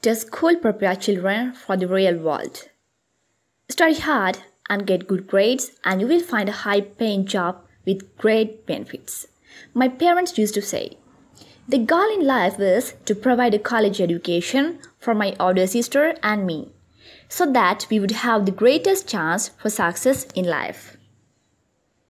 The school prepare children for the real world. Study hard and get good grades, and you will find a high paying job with great benefits. My parents used to say, The goal in life is to provide a college education for my older sister and me, so that we would have the greatest chance for success in life.